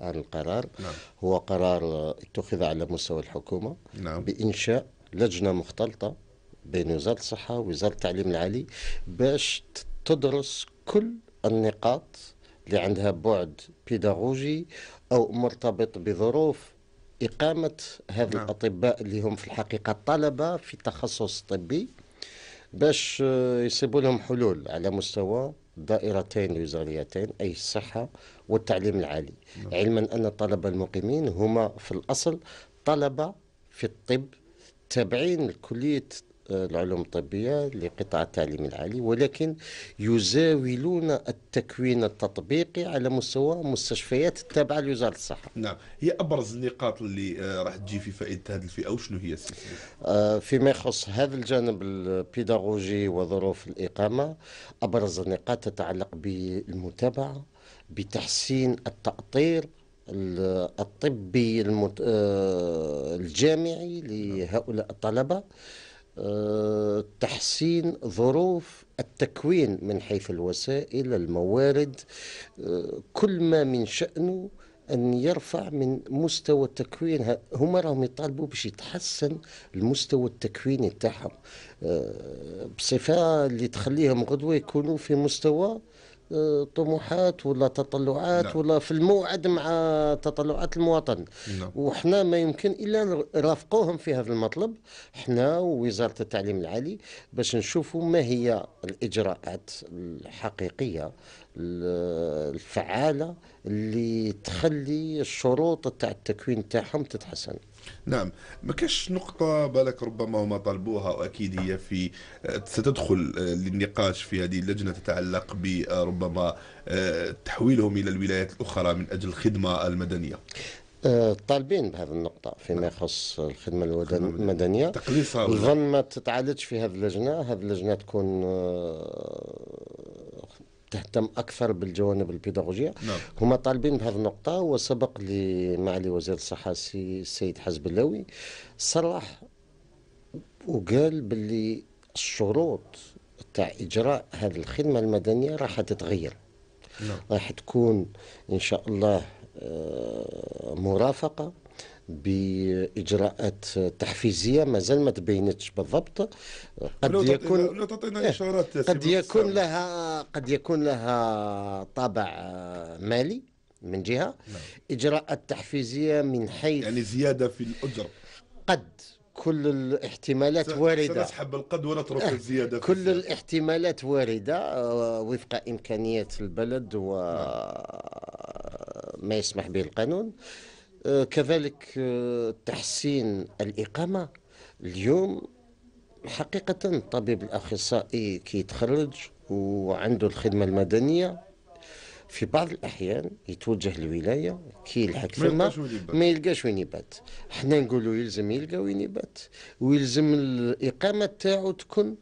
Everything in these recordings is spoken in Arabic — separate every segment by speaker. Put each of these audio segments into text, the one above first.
Speaker 1: عن القرار نعم. هو قرار اتخذ على مستوى الحكومة نعم. بإنشاء لجنة مختلطة بين وزارة الصحة ووزارة التعليم العالي باش تدرس كل النقاط اللي عندها بعد بيداغوجي أو مرتبط بظروف إقامة هذه نعم. الأطباء اللي هم في الحقيقة طلبة في تخصص طبي باش يصيبوا لهم حلول على مستوى دائرتين وزاريتين أي الصحة والتعليم العالي نعم. علما أن الطلبة المقيمين هما في الأصل طلبة في الطب تابعين لكلية العلوم الطبية لقطاع التعليم العالي ولكن يزاولون التكوين التطبيقي على مستوى مستشفيات التابعة لوزارة الصحة نعم هي أبرز النقاط اللي آه، راح تجي في فائدة هذه الفئة وشنو هي السلسلة؟ آه، فيما يخص هذا الجانب البيداغوجي وظروف الإقامة أبرز النقاط تتعلق بالمتابعة بتحسين التأطير الطبي المت... آه، الجامعي لهؤلاء الطلبة آه، تحسين ظروف التكوين من حيث الوسائل الموارد آه، كل ما من شأنه أن يرفع من مستوى التكوين هما راهم يطالبوا باش يتحسن المستوى التكويني تاعهم آه، بصفة اللي تخليهم غدوة يكونوا في مستوى طموحات ولا تطلعات نعم. ولا في الموعد مع تطلعات المواطن نعم. وحنا ما يمكن الا نرافقوهم في هذا المطلب حنا ووزاره التعليم العالي باش نشوفوا ما هي الاجراءات الحقيقيه الفعاله اللي تخلي الشروط تاع التكوين تاعهم تتحسن نعم ما كاش نقطة
Speaker 2: بالك ربما هما طلبوها وأكيد هي في آه، ستدخل آه، للنقاش في هذه اللجنة تتعلق بربما آه، تحويلهم إلى الولايات الأخرى من أجل الخدمة
Speaker 1: المدنية طالبين بهذه النقطة فيما نعم. يخص الخدمة المدنية تقليصها نظن ما تتعالج في هذه اللجنة هذه اللجنة تكون تهتم اكثر بالجوانب البيداغوجيه نعم. هما طالبين بهذه النقطه وسبق لمعالي وزير الصحه السيد حزب اللوي صرح وقال باللي الشروط تاع اجراء هذه الخدمه المدنيه راح تتغير نعم. راح تكون ان شاء الله آه، مرافقه باجراءات تحفيزيه مازال ما تبينتش بالضبط قد يكون إيه، قد يكون لها قد يكون لها طابع آه، مالي من جهه نعم. اجراءات تحفيزيه من حيث يعني زياده في الاجره قد كل الاحتمالات وارده سنسحب
Speaker 2: القد ونترك إيه، الزياده
Speaker 1: كل الزيادة. الاحتمالات وارده آه، وفق امكانيات البلد وما نعم. يسمح به القانون آه، كذلك آه، تحسين الإقامة اليوم حقيقة الطبيب الأخصائي كي يتخرج وعنده الخدمة المدنية في بعض الأحيان يتوجه للولاية كي يلحق فما ما يلقاش وين يبات حنا نقولوا يلزم يلقى وين يبات ويلزم الإقامة تاعو تكون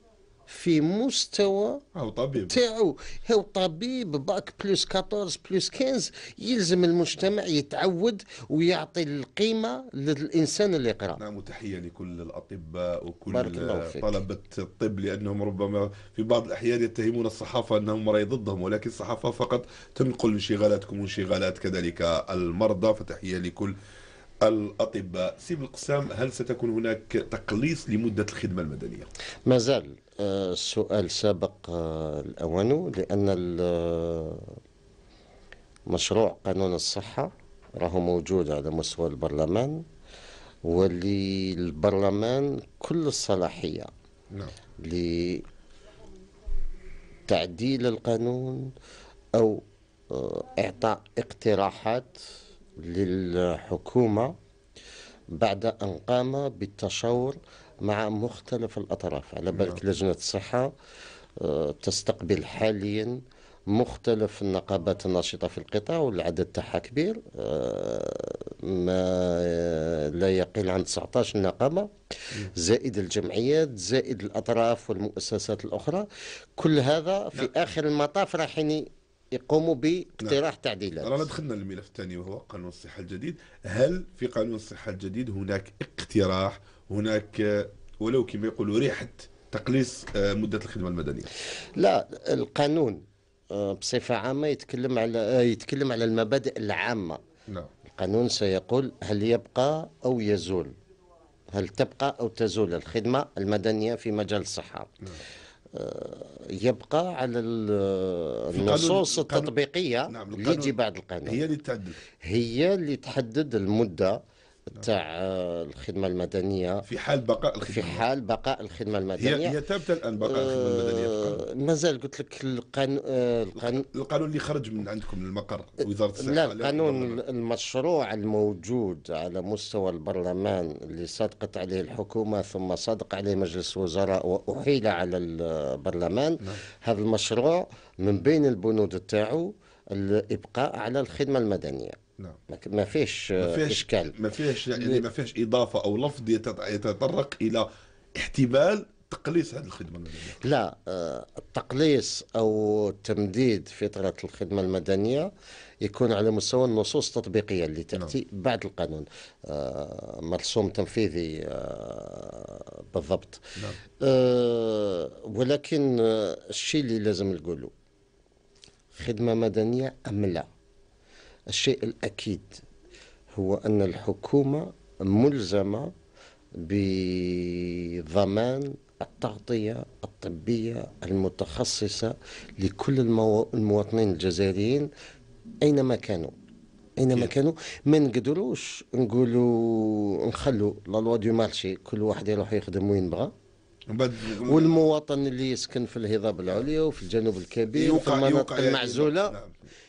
Speaker 1: في مستوى او طبيب تاعو هو طبيب باك بلس 14 بلس 15 يلزم المجتمع يتعود ويعطي القيمه للانسان اللي يقرا
Speaker 2: نعم وتحيه لكل الاطباء وكل بارك الله فيك. طلبه الطب لانهم ربما في بعض الاحيان يتهمون الصحافه انهم راي ضدهم ولكن الصحافه فقط تنقل انشغالاتكم وانشغالات كذلك المرضى فتحيه لكل الاطباء سي القسام هل ستكون هناك تقليص لمده الخدمه المدنيه
Speaker 1: ما زال السؤال آه، سابق آه، الاوان لان آه، مشروع قانون الصحه راه موجود على مستوى البرلمان وللبرلمان كل الصلاحيه نعم لتعديل القانون او اعطاء اقتراحات للحكومة بعد أن قام بالتشاور مع مختلف الأطراف على بالك نعم. لجنة الصحة آه، تستقبل حاليا مختلف النقابات الناشطة في القطاع والعدد تاعها كبير آه، ما لا يقل عن 19 نقابة نعم. زائد الجمعيات زائد الأطراف والمؤسسات الأخرى كل هذا في نعم. آخر المطاف راح يعني يقوموا باقتراح نعم. تعديلات رانا دخلنا للملف
Speaker 2: الثاني وهو قانون الصحه الجديد هل في قانون الصحه الجديد هناك اقتراح هناك ولو كما يقولوا ريحه تقليص آه، مده الخدمه المدنيه
Speaker 1: لا القانون آه، بصفه عامه يتكلم على آه، يتكلم على المبادئ العامه نعم القانون سيقول هل يبقى او يزول هل تبقى او تزول الخدمه المدنيه في مجال الصحه نعم. يبقى على النصوص التطبيقيه نعم اللي تجي بعد القانون هي اللي تحدد هي اللي تحدد المده تاع الخدمه المدنيه في حال بقاء الخدمه في حال بقاء الخدمه المدنيه هي, هي الان بقاء الخدمه آه، المدنيه مازال قلت لك
Speaker 2: القانون آه، القانون اللي خرج من عندكم من المقر وزاره الصحه لا القانون
Speaker 1: المشروع الموجود على مستوى البرلمان اللي صدقت عليه الحكومه ثم صدق عليه مجلس الوزراء واحيل على البرلمان نعم. هذا المشروع من بين البنود تاعو الابقاء على الخدمه المدنيه نعم ما فيش آه، ما فيش اشكال
Speaker 2: ما فيش يعني ما فيش اضافه او لفظ يتطرق الى احتمال تقليص هذه الخدمه المدنيه
Speaker 1: لا آه، التقليص او تمديد فتره الخدمه المدنيه يكون على مستوى النصوص التطبيقيه اللي نعم. تاتي نعم. بعد القانون آه، مرسوم تنفيذي بالضبط نعم. ولكن الشيء اللي لازم نقوله خدمه مدنيه ام لا الشيء الأكيد هو أن الحكومة ملزمة بضمان التغطية الطبية المتخصصة لكل المواطنين الجزائريين أينما كانوا اينما كانوا ما نقدروش نقولوا نخلوا لا لوا دو مارشي كل واحد يروح يخدم وين بغى والمواطن اللي يسكن في الهضاب العليا وفي الجنوب الكبير وفي المناطق المعزوله نعم.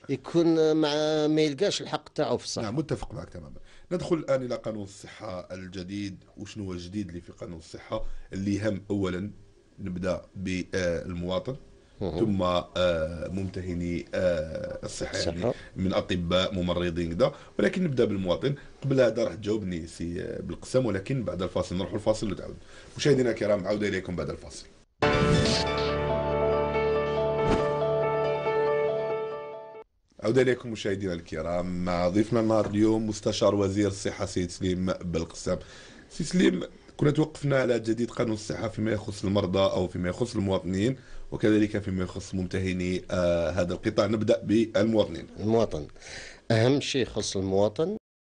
Speaker 1: يكون مع ما يلقاش الحق تاعو في الصحه نعم متفق معك تماما
Speaker 2: ندخل الان الى قانون الصحه الجديد وشنو هو الجديد اللي في قانون الصحه اللي يهم اولا نبدا بالمواطن ثم آه، ممتهني الصحه آه، يعني من اطباء ممرضين كذا ولكن نبدا بالمواطن قبل هذا راح تجاوبني سي آه، بالقسم ولكن بعد الفاصل نروح الفاصل وتعاود مشاهدينا الكرام عوده اليكم بعد الفاصل عودة إليكم مشاهدينا الكرام مع ضيفنا النهار اليوم مستشار وزير الصحة سيد سليم بالقسام سيد سليم كنا توقفنا على جديد قانون الصحة فيما يخص المرضى أو فيما يخص المواطنين وكذلك فيما يخص ممتهني آه، هذا القطاع نبدأ بالمواطنين المواطن أهم شيء يخص المواطن